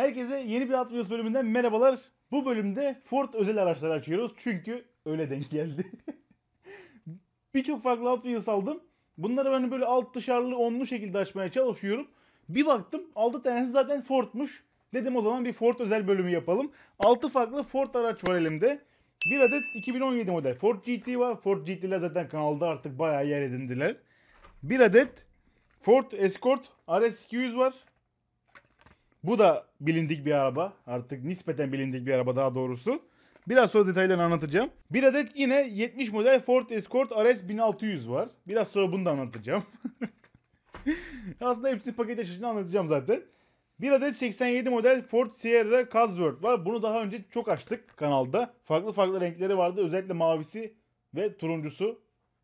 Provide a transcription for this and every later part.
Herkese yeni bir Hot Wheels bölümünden merhabalar. Bu bölümde Ford özel araçları açıyoruz çünkü öyle denk geldi. Birçok farklı Hot Wheels aldım. Bunları ben böyle alt dışarılı onlu şekilde açmaya çalışıyorum. Bir baktım 6 tanesi zaten Ford'muş. Dedim o zaman bir Ford özel bölümü yapalım. 6 farklı Ford araç var elimde. Bir adet 2017 model Ford GT var. Ford GT'ler zaten kanalda artık bayağı yer edindiler. Bir adet Ford Escort RS200 var. Bu da bilindik bir araba. Artık nispeten bilindik bir araba daha doğrusu. Biraz sonra detaylarını anlatacağım. Bir adet yine 70 model Ford Escort RS 1600 var. Biraz sonra bunu da anlatacağım. Aslında hepsi paket açışını anlatacağım zaten. Bir adet 87 model Ford Sierra Cosworth var. Bunu daha önce çok açtık kanalda. Farklı farklı renkleri vardı. Özellikle mavisi ve turuncusu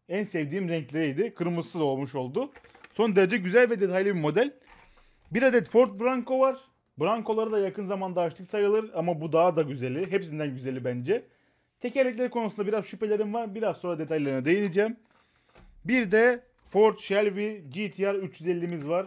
en sevdiğim renkleriydi. Kırmızısı da olmuş oldu. Son derece güzel ve detaylı bir model. Bir adet Ford Bronco var. Brankoları da yakın zamanda açtık sayılır ama bu daha da güzeli. Hepsinden güzeli bence. Tekerlekleri konusunda biraz şüphelerim var. Biraz sonra detaylarına değineceğim. Bir de Ford Shelby GTR 350'miz var.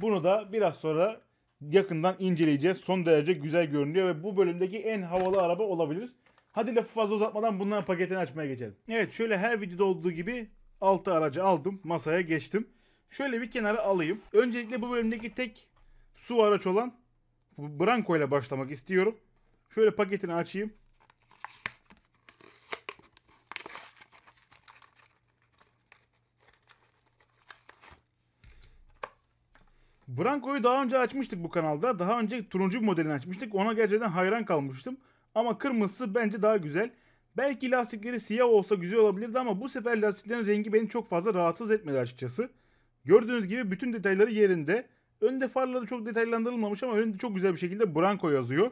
Bunu da biraz sonra yakından inceleyeceğiz. Son derece güzel görünüyor ve bu bölümdeki en havalı araba olabilir. Hadi lafı fazla uzatmadan bunların paketini açmaya geçelim. Evet şöyle her videoda olduğu gibi 6 aracı aldım. Masaya geçtim. Şöyle bir kenara alayım. Öncelikle bu bölümdeki tek su araç olan Branko ile başlamak istiyorum. Şöyle paketini açayım. Branko'yu daha önce açmıştık bu kanalda. Daha önce turuncu modelini açmıştık. Ona gerçekten hayran kalmıştım. Ama kırmızısı bence daha güzel. Belki lastikleri siyah olsa güzel olabilirdi ama bu sefer lastiklerin rengi beni çok fazla rahatsız etmedi açıkçası. Gördüğünüz gibi bütün detayları yerinde. Önde farları çok detaylandırılmamış ama önünde çok güzel bir şekilde Branko yazıyor.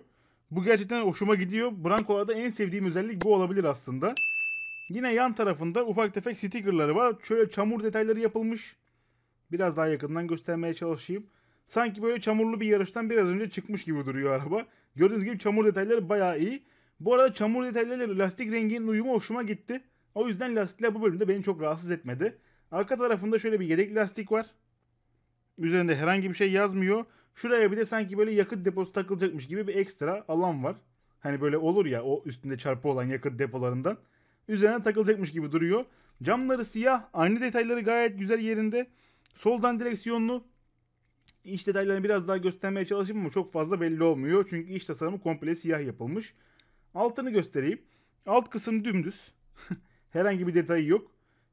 Bu gerçekten hoşuma gidiyor. Branco'larda en sevdiğim özellik bu olabilir aslında. Yine yan tarafında ufak tefek stickerları var. Şöyle çamur detayları yapılmış. Biraz daha yakından göstermeye çalışayım. Sanki böyle çamurlu bir yarıştan biraz önce çıkmış gibi duruyor araba. Gördüğünüz gibi çamur detayları bayağı iyi. Bu arada çamur detayları lastik renginin uyumu hoşuma gitti. O yüzden lastikler bu bölümde beni çok rahatsız etmedi. Arka tarafında şöyle bir yedek lastik var. Üzerinde herhangi bir şey yazmıyor. Şuraya bir de sanki böyle yakıt deposu takılacakmış gibi bir ekstra alan var. Hani böyle olur ya o üstünde çarpı olan yakıt depolarından. Üzerine takılacakmış gibi duruyor. Camları siyah. Aynı detayları gayet güzel yerinde. Soldan direksiyonlu. İç detaylarını biraz daha göstermeye çalışayım ama çok fazla belli olmuyor. Çünkü iç tasarımı komple siyah yapılmış. Altını göstereyim. Alt kısım dümdüz. Herhangi bir detayı yok.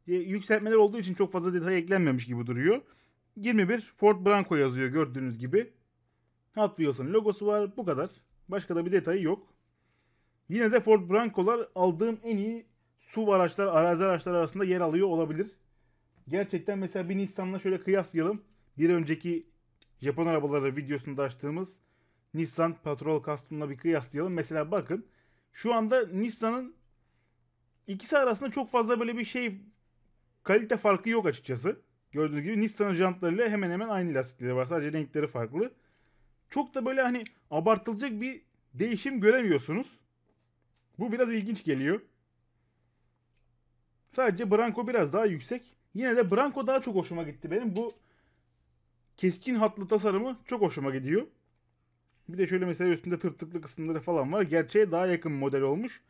Yükseltmeler olduğu için çok fazla detay eklenmemiş gibi duruyor. 21 Ford Bronco yazıyor gördüğünüz gibi. Hot Wheels'ın logosu var. Bu kadar. Başka da bir detayı yok. Yine de Ford Bronco'lar aldığım en iyi SUV araçlar, arazi araçlar arasında yer alıyor olabilir. Gerçekten mesela bir Nissan'la şöyle kıyaslayalım. Bir önceki Japon arabaları videosunda açtığımız Nissan Patrol Custom'la bir kıyaslayalım. Mesela bakın şu anda Nissan'ın ikisi arasında çok fazla böyle bir şey kalite farkı yok açıkçası. Gördüğünüz gibi Nissan jantlarıyla hemen hemen aynı lastikleri var. Sadece renkleri farklı. Çok da böyle hani abartılacak bir değişim göremiyorsunuz. Bu biraz ilginç geliyor. Sadece Branko biraz daha yüksek. Yine de Branko daha çok hoşuma gitti benim. Bu keskin hatlı tasarımı çok hoşuma gidiyor. Bir de şöyle mesela üstünde tırtıklı kısımları falan var. Gerçeğe daha yakın model olmuş.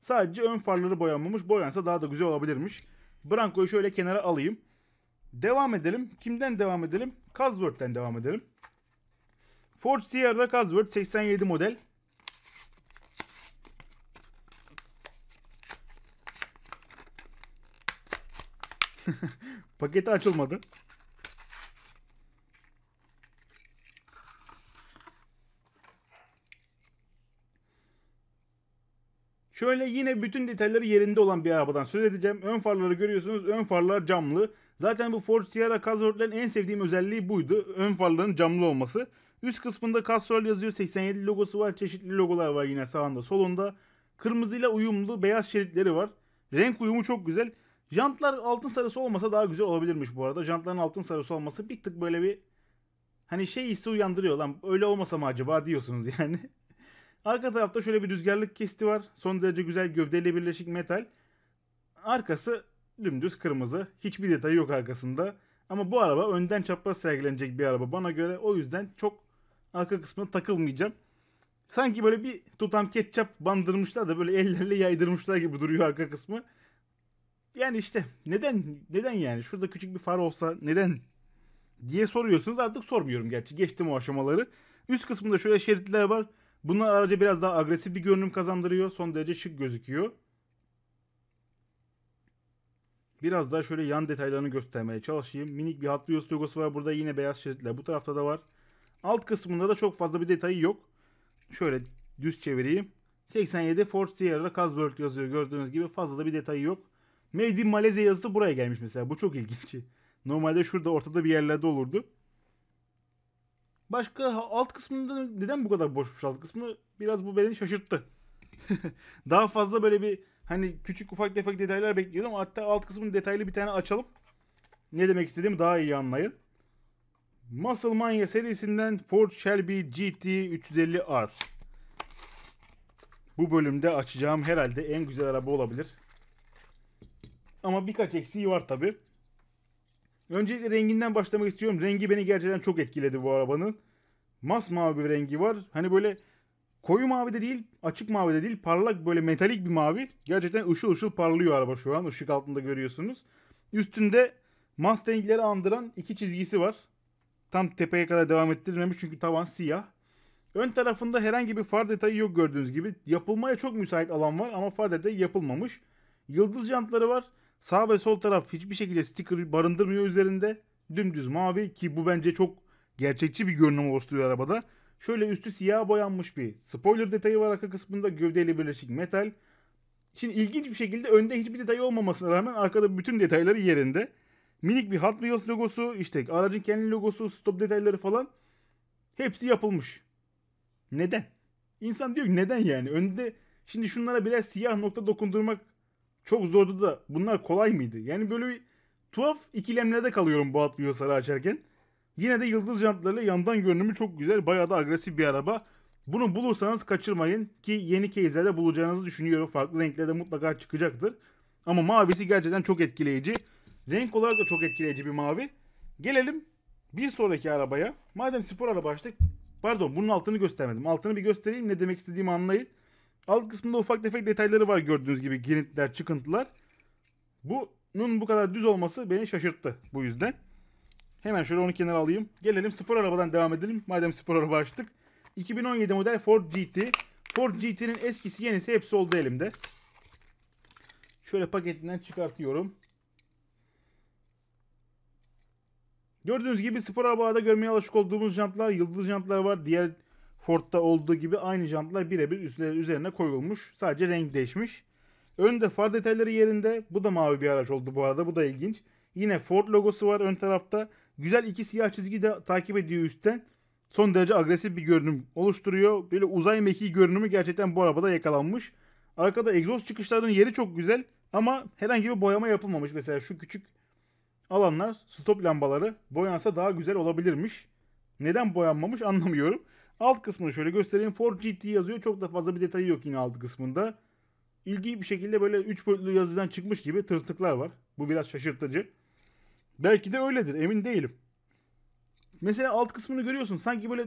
Sadece ön farları boyanmamış. Boyansa daha da güzel olabilirmiş. Branko'yu şöyle kenara alayım. Devam edelim. Kimden devam edelim? Cosworth'ten devam edelim. Ford Sierra Cosworth 87 model. Paketi açılmadı. Şöyle yine bütün detayları yerinde olan bir arabadan söz edeceğim. Ön farları görüyorsunuz. Ön farlar camlı. Zaten bu Ford Sierra Cazort'ların en sevdiğim özelliği buydu. Ön farların camlı olması. Üst kısmında Castrol yazıyor. 87 logosu var. Çeşitli logolar var yine sağında solunda. Kırmızıyla uyumlu beyaz şeritleri var. Renk uyumu çok güzel. Jantlar altın sarısı olmasa daha güzel olabilirmiş bu arada. Jantların altın sarısı olması bir tık böyle bir hani şey hissi uyandırıyor lan. Öyle olmasa mı acaba diyorsunuz yani. Arka tarafta şöyle bir rüzgarlık kesti var. Son derece güzel gövdeyle birleşik metal. Arkası dümdüz kırmızı. Hiçbir detay yok arkasında. Ama bu araba önden çapraz sergilenecek bir araba bana göre. O yüzden çok arka kısmına takılmayacağım. Sanki böyle bir tutam ketçap bandırmışlar da böyle ellerle yaydırmışlar gibi duruyor arka kısmı. Yani işte neden neden yani şurada küçük bir far olsa neden diye soruyorsunuz artık sormuyorum gerçi geçtim o aşamaları. Üst kısmında şöyle şeritler var. Bunlar araca biraz daha agresif bir görünüm kazandırıyor. Son derece şık gözüküyor. Biraz daha şöyle yan detaylarını göstermeye çalışayım. Minik bir hatlı Wheels logosu var. Burada yine beyaz şeritler bu tarafta da var. Alt kısmında da çok fazla bir detayı yok. Şöyle düz çevireyim. 87 Ford Sierra Cosworth yazıyor gördüğünüz gibi. Fazla da bir detayı yok. Made in Malaysia yazısı buraya gelmiş mesela. Bu çok ilginç. Normalde şurada ortada bir yerlerde olurdu. Başka alt kısmında neden bu kadar boşmuş alt kısmı? Biraz bu beni şaşırttı. Daha fazla böyle bir hani küçük ufak tefek detaylar bekliyordum. Hatta alt kısmını detaylı bir tane açalım. Ne demek istediğimi daha iyi anlayın. Muscle Mania serisinden Ford Shelby GT 350R. Bu bölümde açacağım herhalde en güzel araba olabilir. Ama birkaç eksiği var tabi. Öncelikle renginden başlamak istiyorum. Rengi beni gerçekten çok etkiledi bu arabanın. Masmavi bir rengi var. Hani böyle Koyu mavi de değil, açık mavi de değil. Parlak böyle metalik bir mavi. Gerçekten ışıl ışıl parlıyor araba şu an. Işık altında görüyorsunuz. Üstünde Mustang'leri andıran iki çizgisi var. Tam tepeye kadar devam ettirilmemiş çünkü tavan siyah. Ön tarafında herhangi bir far detayı yok gördüğünüz gibi. Yapılmaya çok müsait alan var ama far detayı yapılmamış. Yıldız jantları var. Sağ ve sol taraf hiçbir şekilde sticker barındırmıyor üzerinde. Dümdüz mavi ki bu bence çok gerçekçi bir görünüm oluşturuyor arabada. Şöyle üstü siyah boyanmış bir spoiler detayı var arka kısmında gövdeyle birleşik metal. Şimdi ilginç bir şekilde önde hiçbir detay olmamasına rağmen arkada bütün detayları yerinde. Minik bir Hot Wheels logosu, işte aracın kendi logosu, stop detayları falan hepsi yapılmış. Neden? İnsan diyor ki neden yani? Önde şimdi şunlara birer siyah nokta dokundurmak çok zordu da bunlar kolay mıydı? Yani böyle bir tuhaf ikilemlerde kalıyorum bu Hot Wheels'ları açarken. Yine de yıldız jantlarıyla yandan görünümü çok güzel. Bayağı da agresif bir araba. Bunu bulursanız kaçırmayın ki yeni case'lerde bulacağınızı düşünüyorum. Farklı renklerde mutlaka çıkacaktır. Ama mavisi gerçekten çok etkileyici. Renk olarak da çok etkileyici bir mavi. Gelelim bir sonraki arabaya. Madem spor araba açtık. Pardon bunun altını göstermedim. Altını bir göstereyim ne demek istediğimi anlayın. Alt kısmında ufak tefek detayları var gördüğünüz gibi girintiler, çıkıntılar. Bunun bu kadar düz olması beni şaşırttı bu yüzden. Hemen şöyle onu kenara alayım. Gelelim spor arabadan devam edelim. Madem spor araba açtık. 2017 model Ford GT. Ford GT'nin eskisi yenisi hepsi oldu elimde. Şöyle paketinden çıkartıyorum. Gördüğünüz gibi spor arabada görmeye alışık olduğumuz jantlar, yıldız jantlar var. Diğer Ford'da olduğu gibi aynı jantlar birebir üzerine koyulmuş. Sadece renk değişmiş. Önde far detayları yerinde. Bu da mavi bir araç oldu bu arada. Bu da ilginç. Yine Ford logosu var ön tarafta. Güzel iki siyah çizgi de takip ediyor üstten. Son derece agresif bir görünüm oluşturuyor. Böyle uzay mekiği görünümü gerçekten bu arabada yakalanmış. Arkada egzoz çıkışlarının yeri çok güzel ama herhangi bir boyama yapılmamış. Mesela şu küçük alanlar stop lambaları boyansa daha güzel olabilirmiş. Neden boyanmamış anlamıyorum. Alt kısmını şöyle göstereyim. Ford GT yazıyor. Çok da fazla bir detayı yok yine alt kısmında. İlginç bir şekilde böyle 3 boyutlu yazıdan çıkmış gibi tırtıklar var. Bu biraz şaşırtıcı. Belki de öyledir emin değilim. Mesela alt kısmını görüyorsun. Sanki böyle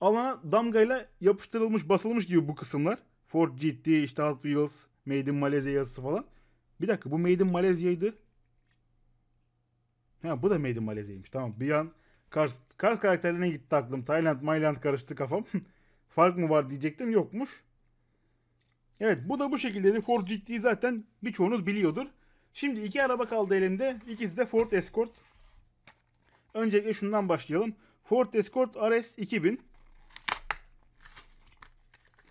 alana damgayla yapıştırılmış basılmış gibi bu kısımlar. Ford GT, işte Hot Wheels, Made in Malezya yazısı falan. Bir dakika bu Made in Malezya'ydı. Ha bu da Made in Malezya'ymış. Tamam bir an Kars, Kars karakterine gitti aklım. Tayland, Mayland karıştı kafam. Fark mı var diyecektim yokmuş. Evet bu da bu şekildeydi. Ford GT zaten birçoğunuz biliyordur. Şimdi iki araba kaldı elimde. İkisi de Ford Escort. Öncelikle şundan başlayalım. Ford Escort RS 2000.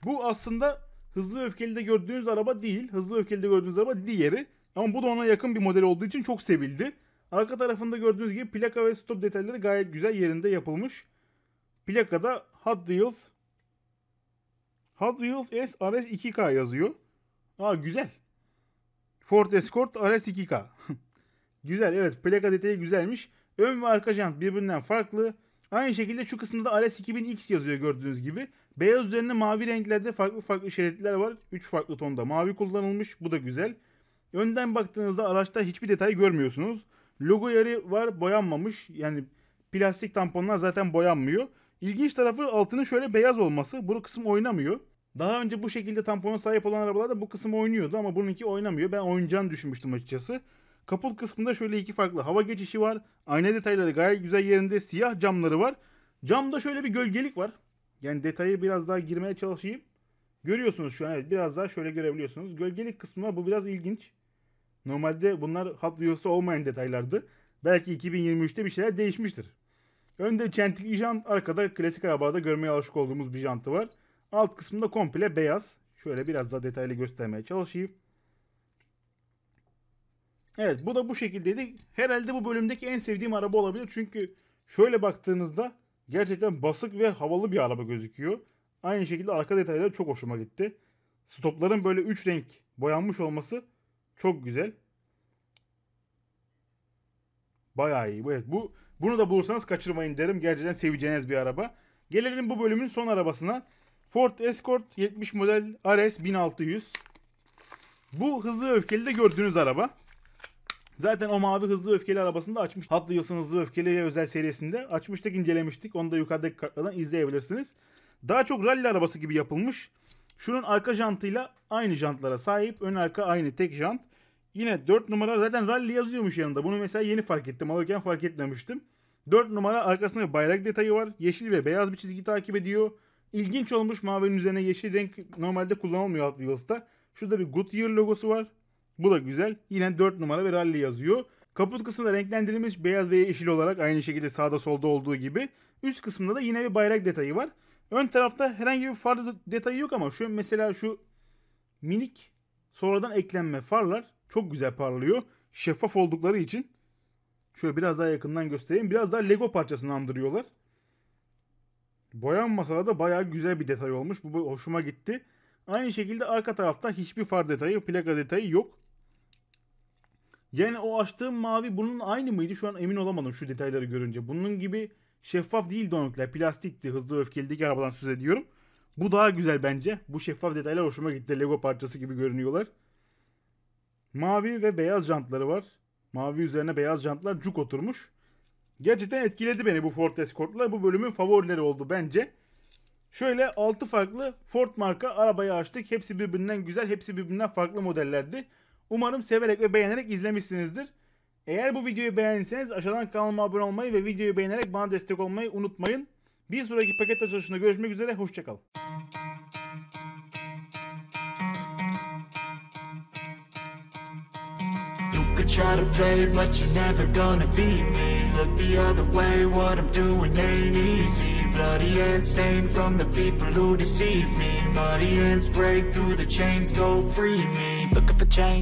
Bu aslında hızlı öfkeli de gördüğünüz araba değil. Hızlı öfkeli de gördüğünüz araba diğeri. Ama bu da ona yakın bir model olduğu için çok sevildi. Arka tarafında gördüğünüz gibi plaka ve stop detayları gayet güzel yerinde yapılmış. Plakada Hot Wheels Hot Wheels S RS 2K yazıyor. Aa güzel. Ford Escort RS2K. Güzel evet plaka detayı güzelmiş. Ön ve arka jant birbirinden farklı. Aynı şekilde şu kısımda da RS 2000X yazıyor gördüğünüz gibi. Beyaz üzerine mavi renklerde farklı farklı şeritler var. 3 farklı tonda mavi kullanılmış. Bu da güzel. Önden baktığınızda araçta hiçbir detay görmüyorsunuz. Logo yeri var boyanmamış. Yani plastik tamponlar zaten boyanmıyor. İlginç tarafı altının şöyle beyaz olması. Bu kısım oynamıyor. Daha önce bu şekilde tampona sahip olan arabalarda bu kısım oynuyordu ama bununki oynamıyor. Ben oynayacağını düşünmüştüm açıkçası. Kaput kısmında şöyle iki farklı hava geçişi var. Ayna detayları gayet güzel yerinde siyah camları var. Camda şöyle bir gölgelik var. Yani detayı biraz daha girmeye çalışayım. Görüyorsunuz şu an evet biraz daha şöyle görebiliyorsunuz. Gölgelik kısmına bu biraz ilginç. Normalde bunlar Hot Wheels'ta olmayan detaylardı. Belki 2023'te bir şeyler değişmiştir. Önde çentik jant, arkada klasik arabada görmeye alışık olduğumuz bir jantı var. Alt kısmında komple beyaz. Şöyle biraz daha detaylı göstermeye çalışayım. Evet bu da bu şekildeydi. Herhalde bu bölümdeki en sevdiğim araba olabilir. Çünkü şöyle baktığınızda gerçekten basık ve havalı bir araba gözüküyor. Aynı şekilde arka detayları çok hoşuma gitti. Stopların böyle 3 renk boyanmış olması çok güzel. Bayağı iyi. Evet bu bunu da bulursanız kaçırmayın derim. Gerçekten seveceğiniz bir araba. Gelelim bu bölümün son arabasına. Ford Escort 70 model RS 1600. Bu hızlı öfkeli de gördüğünüz araba. Zaten o mavi hızlı öfkeli arabasını da açmış. Hot Wheels'ın hızlı öfkeli özel serisinde açmıştık incelemiştik. Onu da yukarıdaki kartlardan izleyebilirsiniz. Daha çok rally arabası gibi yapılmış. Şunun arka jantıyla aynı jantlara sahip. Ön arka aynı tek jant. Yine 4 numara zaten rally yazıyormuş yanında. Bunu mesela yeni fark ettim. Alırken fark etmemiştim. 4 numara arkasında bayrak detayı var. Yeşil ve beyaz bir çizgi takip ediyor. İlginç olmuş mavinin üzerine yeşil renk normalde kullanılmıyor Hot Wheels'ta. Şurada bir Goodyear logosu var. Bu da güzel. Yine 4 numara ve rally yazıyor. Kaput kısmında renklendirilmiş beyaz ve yeşil olarak aynı şekilde sağda solda olduğu gibi. Üst kısmında da yine bir bayrak detayı var. Ön tarafta herhangi bir far detayı yok ama şu mesela şu minik sonradan eklenme farlar çok güzel parlıyor. Şeffaf oldukları için şöyle biraz daha yakından göstereyim. Biraz daha Lego parçasını andırıyorlar. Boyanmasa da bayağı güzel bir detay olmuş. Bu hoşuma gitti. Aynı şekilde arka tarafta hiçbir far detayı, plaka detayı yok. Yani o açtığım mavi bunun aynı mıydı? Şu an emin olamadım şu detayları görünce. Bunun gibi şeffaf değil donukla, Plastikti. Hızlı öfkelideki arabadan söz ediyorum. Bu daha güzel bence. Bu şeffaf detaylar hoşuma gitti. Lego parçası gibi görünüyorlar. Mavi ve beyaz jantları var. Mavi üzerine beyaz jantlar cuk oturmuş. Gerçekten etkiledi beni bu Ford Escort'la. Bu bölümün favorileri oldu bence. Şöyle 6 farklı Ford marka arabayı açtık. Hepsi birbirinden güzel, hepsi birbirinden farklı modellerdi. Umarım severek ve beğenerek izlemişsinizdir. Eğer bu videoyu beğendiyseniz aşağıdan kanalıma abone olmayı ve videoyu beğenerek bana destek olmayı unutmayın. Bir sonraki paket açılışında görüşmek üzere, hoşçakalın. could try to play, but you're never gonna beat me Look the other way, what I'm doing ain't easy Bloody hands stained from the people who deceive me Muddy hands break through the chains, go free me Looking for change